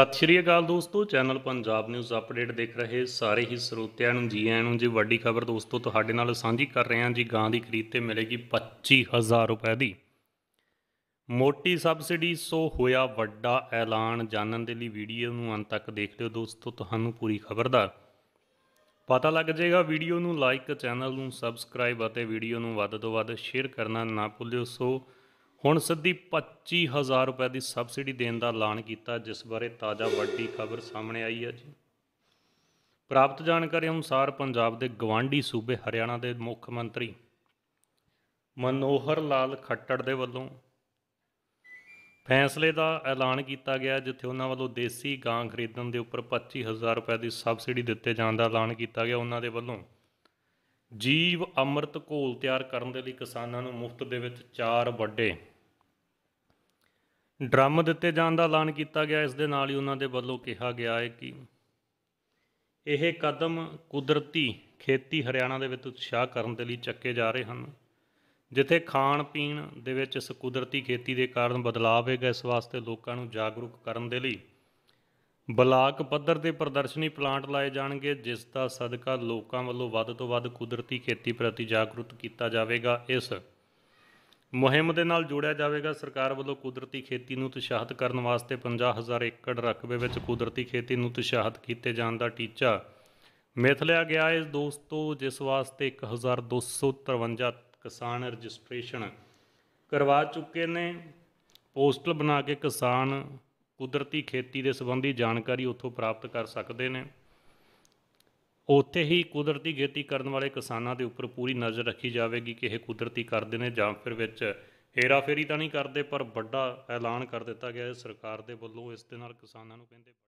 ਸਤਿ ਸ਼੍ਰੀ ਅਕਾਲ ਦੋਸਤੋ channel Punjab news update ਦੇਖ ਰਹੇ ਸਾਰੇ ਹੀ ਸਰੋਤਿਆਂ ਨੂੰ ਜੀ ਆਇਆਂ ਨੂੰ ਜੀ ਵੱਡੀ ਖਬਰ ਦੋਸਤੋ ਤੁਹਾਡੇ ਨਾਲ ਸਾਂਝੀ ਕਰ ਰਹੇ ਹਾਂ ਜੀ ਗਾਂ ਦੀ ਖਰੀਦ ਤੇ ਮਿਲੇਗੀ 25000 ਰੁਪਏ ਦੀ ਮੋਟੀ ਸਬਸਿਡੀ ਸੋ ਹੋਇਆ ਵੱਡਾ ਐਲਾਨ ਜਾਣਨ ਦੇ ਲਈ ਵੀਡੀਓ ਨੂੰ ਅੰਤ ਤੱਕ ਦੇਖ ਲਿਓ ਦੋਸਤੋ ਤੁਹਾਨੂੰ ਪੂਰੀ ਖਬਰਦਾਰ ਪਤਾ ਲੱਗ ਜਾਏਗਾ ਵੀਡੀਓ ਨੂੰ ਲਾਈਕ ਚੈਨਲ ਨੂੰ ਸਬਸਕ੍ਰਾਈਬ ਅਤੇ ਵੀਡੀਓ ਨੂੰ ਵੱਧ ਤੋਂ ਵੱਧ ਸ਼ੇਅਰ ਕਰਨਾ ਨਾ ਭੁੱਲਿਓ ਸੋ ਹੁਣ ਸਿੱਧੀ 25000 ਰੁਪਏ ਦੀ ਸਬਸਿਡੀ ਦੇਣ ਦਾ ਐਲਾਨ ਕੀਤਾ ਜਿਸ ਬਾਰੇ ਤਾਜ਼ਾ ਵੱਡੀ ਖਬਰ ਸਾਹਮਣੇ ਆਈ ਹੈ ਜੀ ਪ੍ਰਾਪਤ ਜਾਣਕਾਰੀ ਅਨੁਸਾਰ ਪੰਜਾਬ ਦੇ ਗਵਾਂਢੀ ਸੂਬੇ ਹਰਿਆਣਾ ਦੇ ਮੁੱਖ ਮੰਤਰੀ ਮਨੋਹਰ ਲਾਲ ਖੱਟੜ ਦੇ ਵੱਲੋਂ ਫੈਸਲੇ ਦਾ ਐਲਾਨ ਕੀਤਾ ਗਿਆ ਜਿੱਥੇ ਉਹਨਾਂ ਵੱਲੋਂ ਦੇਸੀ ਗਾਂ ਖਰੀਦਣ ਦੇ ਉੱਪਰ 25000 ਰੁਪਏ ਦੀ ਸਬਸਿਡੀ ਦਿੱਤੇ ਜਾਣ ਦਾ ਐਲਾਨ ਕੀਤਾ ਗਿਆ ਉਹਨਾਂ ਦੇ ਵੱਲੋਂ ਜੀਵ ਅੰਮ੍ਰਿਤ ਘੋਲ ਤਿਆਰ ਕਰਨ ਦੇ ਲਈ ਕਿਸਾਨਾਂ ਨੂੰ ਮੁਫਤ ਦੇ ਵਿੱਚ ਚਾਰ ਵੱਡੇ ਡਰਮ ਦਿੱਤੇ ਜਾਣ ਦਾ ਐਲਾਨ ਕੀਤਾ ਗਿਆ ਇਸ ਦੇ ਨਾਲ ਹੀ ਉਹਨਾਂ ਦੇ ਵੱਲੋਂ ਕਿਹਾ ਗਿਆ ਹੈ ਕਿ ਇਹ ਕਦਮ ਕੁਦਰਤੀ ਖੇਤੀ ਹਰਿਆਣਾ ਦੇ ਵਿੱਚ ਉਤਸ਼ਾਹ ਕਰਨ ਦੇ ਲਈ ਚੱਕੇ ਜਾ ਰਹੇ ਹਨ ਜਿੱਥੇ ਖਾਣ ਪੀਣ ਦੇ ਵਿੱਚ ਇਸ ਕੁਦਰਤੀ ਖੇਤੀ ਦੇ ਕਾਰਨ ਬਦਲਾਅ ਹੋਵੇਗਾ ਇਸ ਵਾਸਤੇ ਲੋਕਾਂ ਨੂੰ ਜਾਗਰੂਕ ਕਰਨ ਦੇ ਲਈ ਬਲਾਕ ਪੱਧਰ ਦੇ ਪ੍ਰਦਰਸ਼ਨੀ ਪਲਾਂਟ ਲਾਏ ਜਾਣਗੇ ਜਿਸ ਦਾ ਸਦਕਾ ਲੋਕਾਂ ਵੱਲੋਂ ਵੱਧ ਤੋਂ ਵੱਧ ਕੁਦਰਤੀ ਖੇਤੀ ਪ੍ਰਤੀ ਜਾਗਰੂਕ ਕੀਤਾ ਜਾਵੇਗਾ ਇਸ ਮੁਹਿੰਮ ਦੇ ਨਾਲ ਜੋੜਿਆ ਜਾਵੇਗਾ ਸਰਕਾਰ ਵੱਲੋਂ ਕੁਦਰਤੀ ਖੇਤੀ ਨੂੰ ਉਤਸ਼ਾਹਤ ਕਰਨ ਵਾਸਤੇ 50000 ਏਕੜ ਰਕਬੇ ਵਿੱਚ ਕੁਦਰਤੀ ਖੇਤੀ ਨੂੰ ਉਤਸ਼ਾਹਤ ਕੀਤੇ ਜਾਣ ਦਾ ਟੀਚਾ ਮਿਥ ਲਿਆ ਗਿਆ ਹੈ ਦੋਸਤੋ ਜਿਸ ਵਾਸਤੇ 1253 ਕਿਸਾਨ ਰਜਿਸਟ੍ਰੇਸ਼ਨ ਕਰਵਾ ਚੁੱਕੇ ਨੇ ਪੋਸਟਲ ਬਣਾ ਕੇ ਕਿਸਾਨ ਕੁਦਰਤੀ ਖੇਤੀ ਦੇ ਸੰਬੰਧੀ ਜਾਣਕਾਰੀ ਉੱਥੋਂ ਪ੍ਰਾਪਤ ਕਰ ਸਕਦੇ ਨੇ ਉੱਥੇ ਹੀ ਕੁਦਰਤੀ ਖੇਤੀ ਕਰਨ ਵਾਲੇ ਕਿਸਾਨਾਂ ਦੇ ਉੱਪਰ ਪੂਰੀ ਨਜ਼ਰ ਰੱਖੀ ਜਾਵੇਗੀ ਕਿ ਇਹ ਕੁਦਰਤੀ ਕਰਦੇ ਨੇ ਜਾਂ ਫਿਰ ਵਿੱਚ ਹੇਰਾਫੇਰੀ ਤਾਂ ਨਹੀਂ ਕਰਦੇ ਪਰ ਵੱਡਾ ਐਲਾਨ ਕਰ ਦਿੱਤਾ ਗਿਆ ਹੈ ਸਰਕਾਰ ਦੇ ਵੱਲੋਂ ਇਸ ਦੇ ਨਾਲ ਕਿਸਾਨਾਂ ਨੂੰ ਕਹਿੰਦੇ